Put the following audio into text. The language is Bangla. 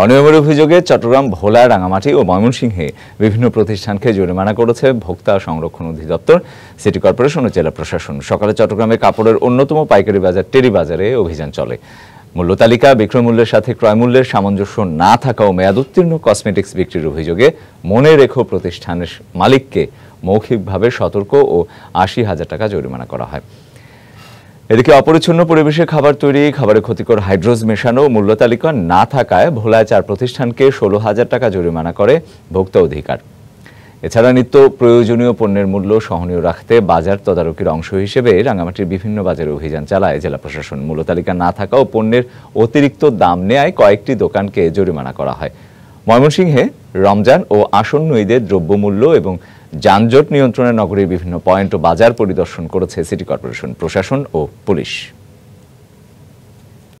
অনিয়মের অভিযোগে চট্টগ্রাম ভোলা রাঙামাটি ও ময়মনসিংহে বিভিন্ন প্রতিষ্ঠানকে জরিমানা করেছে ভোক্তা সংরক্ষণ অধিদপ্তর সিটি কর্পোরেশন ও জেলা প্রশাসন সকালে চট্টগ্রামে কাপড়ের অন্যতম পাইকারি বাজার টেরি বাজারে অভিযান চলে মূল্য বিক্রয় মূল্যের সাথে ক্রয় মূল্যের সামঞ্জস্য না থাকা ও মেয়াদ উত্তীর্ণ কসমেটিক্স বিক্রির অভিযোগে মনে রেখো প্রতিষ্ঠানের মালিককে মৌখিকভাবে সতর্ক ও আশি হাজার টাকা জরিমানা করা হয় এদিকে অপরিচ্ছন্ন পরিবেশে খাবার তৈরি খাবারে ক্ষতিকর হাইড্রোজ মেশানো মূল্য তালিকা না থাকায় ভোলায় চার প্রতিষ্ঠানকে ষোলো হাজার টাকা জরিমানা করে ভোক্তা অধিকার এছাড়া নিত্য প্রয়োজনীয় পণ্যের মূল্য সহনীয় রাখতে বাজার তদারকির অংশ হিসেবে রাঙামাটির বিভিন্ন বাজারে অভিযান চালায় জেলা প্রশাসন মূল্য তালিকা না থাকা ও পণ্যের অতিরিক্ত দাম নেয় কয়েকটি দোকানকে জরিমানা করা হয় ময়মনসিংহে রমজান ও আসন্ন ঈদের দ্রব্যমূল্য এবং যানজট নিয়ন্ত্রণে নগরীর বিভিন্ন পয়েন্ট ও বাজার পরিদর্শন করেছে সিটি কর্পোরেশন প্রশাসন ও পুলিশ